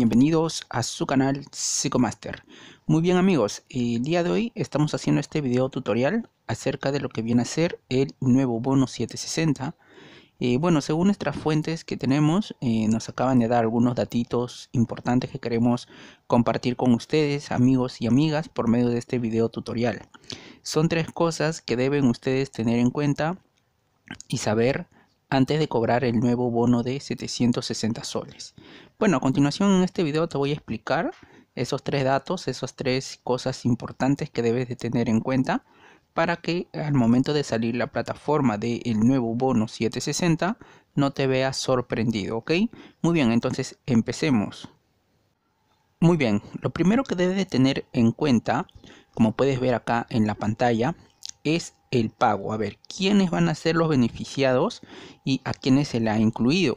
bienvenidos a su canal Psicomaster. Muy bien amigos, el día de hoy estamos haciendo este video tutorial acerca de lo que viene a ser el nuevo bono 760. Y eh, bueno, según nuestras fuentes que tenemos, eh, nos acaban de dar algunos datitos importantes que queremos compartir con ustedes, amigos y amigas, por medio de este video tutorial. Son tres cosas que deben ustedes tener en cuenta y saber antes de cobrar el nuevo bono de 760 soles. Bueno, a continuación en este video te voy a explicar esos tres datos, esas tres cosas importantes que debes de tener en cuenta para que al momento de salir la plataforma del nuevo bono 760 no te veas sorprendido, ¿ok? Muy bien, entonces empecemos. Muy bien, lo primero que debes de tener en cuenta, como puedes ver acá en la pantalla, es el pago. A ver, ¿quiénes van a ser los beneficiados y a quiénes se la ha incluido?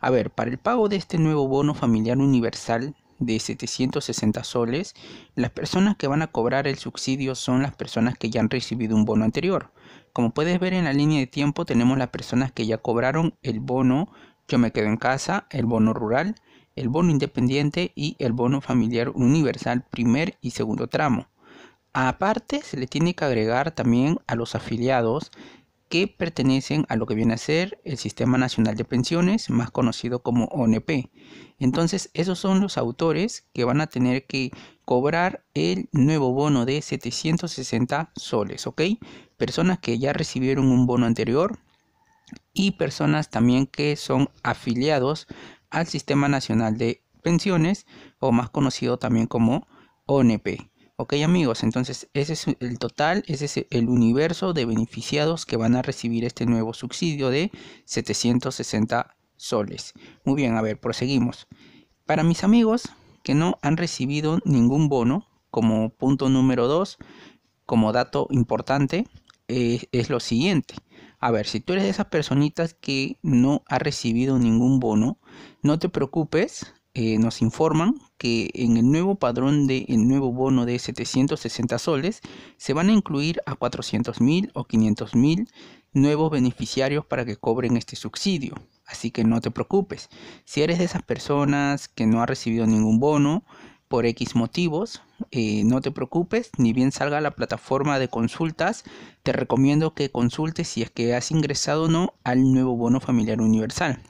A ver, para el pago de este nuevo bono familiar universal de 760 soles, las personas que van a cobrar el subsidio son las personas que ya han recibido un bono anterior. Como puedes ver en la línea de tiempo tenemos las personas que ya cobraron el bono Yo me quedo en casa, el bono rural, el bono independiente y el bono familiar universal primer y segundo tramo. Aparte, se le tiene que agregar también a los afiliados que pertenecen a lo que viene a ser el Sistema Nacional de Pensiones, más conocido como ONP. Entonces, esos son los autores que van a tener que cobrar el nuevo bono de 760 soles, ¿ok? Personas que ya recibieron un bono anterior y personas también que son afiliados al Sistema Nacional de Pensiones, o más conocido también como ONP. Ok amigos, entonces ese es el total, ese es el universo de beneficiados que van a recibir este nuevo subsidio de 760 soles. Muy bien, a ver, proseguimos. Para mis amigos que no han recibido ningún bono, como punto número 2, como dato importante, eh, es lo siguiente. A ver, si tú eres de esas personitas que no ha recibido ningún bono, no te preocupes, eh, nos informan que en el nuevo padrón de el nuevo bono de 760 soles se van a incluir a 400.000 o 500.000 nuevos beneficiarios para que cobren este subsidio. Así que no te preocupes. Si eres de esas personas que no ha recibido ningún bono por X motivos, eh, no te preocupes, ni bien salga la plataforma de consultas, te recomiendo que consultes si es que has ingresado o no al nuevo bono familiar universal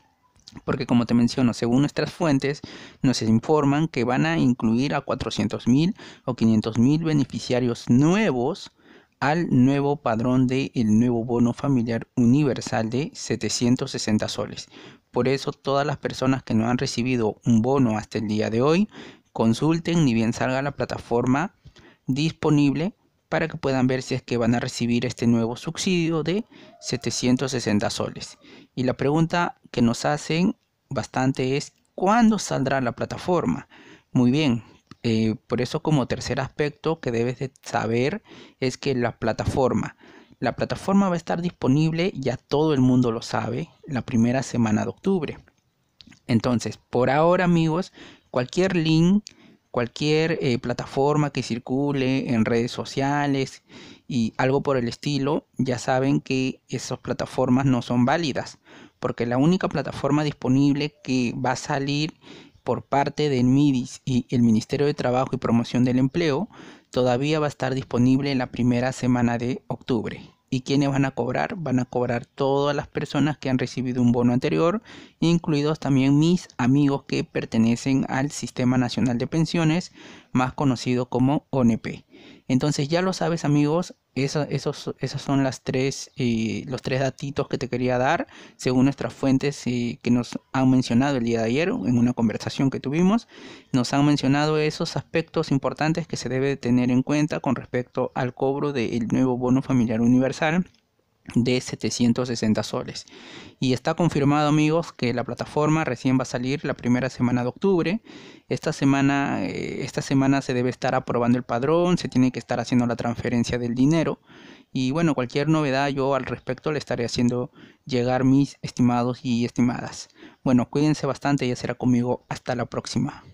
porque como te menciono, según nuestras fuentes, nos informan que van a incluir a 400.000 o 500.000 beneficiarios nuevos al nuevo padrón del nuevo bono familiar universal de 760 soles. Por eso todas las personas que no han recibido un bono hasta el día de hoy, consulten ni bien salga la plataforma disponible para que puedan ver si es que van a recibir este nuevo subsidio de 760 soles. Y la pregunta que nos hacen bastante es, ¿cuándo saldrá la plataforma? Muy bien, eh, por eso como tercer aspecto que debes de saber es que la plataforma, la plataforma va a estar disponible, ya todo el mundo lo sabe, la primera semana de octubre. Entonces, por ahora amigos, cualquier link cualquier eh, plataforma que circule en redes sociales y algo por el estilo, ya saben que esas plataformas no son válidas, porque la única plataforma disponible que va a salir por parte del MIDIS y el Ministerio de Trabajo y Promoción del Empleo todavía va a estar disponible en la primera semana de octubre. ¿Y quiénes van a cobrar? Van a cobrar todas las personas que han recibido un bono anterior, incluidos también mis amigos que pertenecen al Sistema Nacional de Pensiones, más conocido como ONP. Entonces ya lo sabes amigos, esos, son las tres, eh, los tres datitos que te quería dar según nuestras fuentes eh, que nos han mencionado el día de ayer en una conversación que tuvimos. Nos han mencionado esos aspectos importantes que se debe tener en cuenta con respecto al cobro del nuevo bono familiar universal de 760 soles. Y está confirmado amigos que la plataforma recién va a salir la primera semana de octubre. Esta semana, eh, esta semana se debe estar aprobando el padrón, se tiene que estar haciendo la transferencia del dinero. Y bueno, cualquier novedad yo al respecto le estaré haciendo llegar mis estimados y estimadas. Bueno, cuídense bastante, ya será conmigo. Hasta la próxima.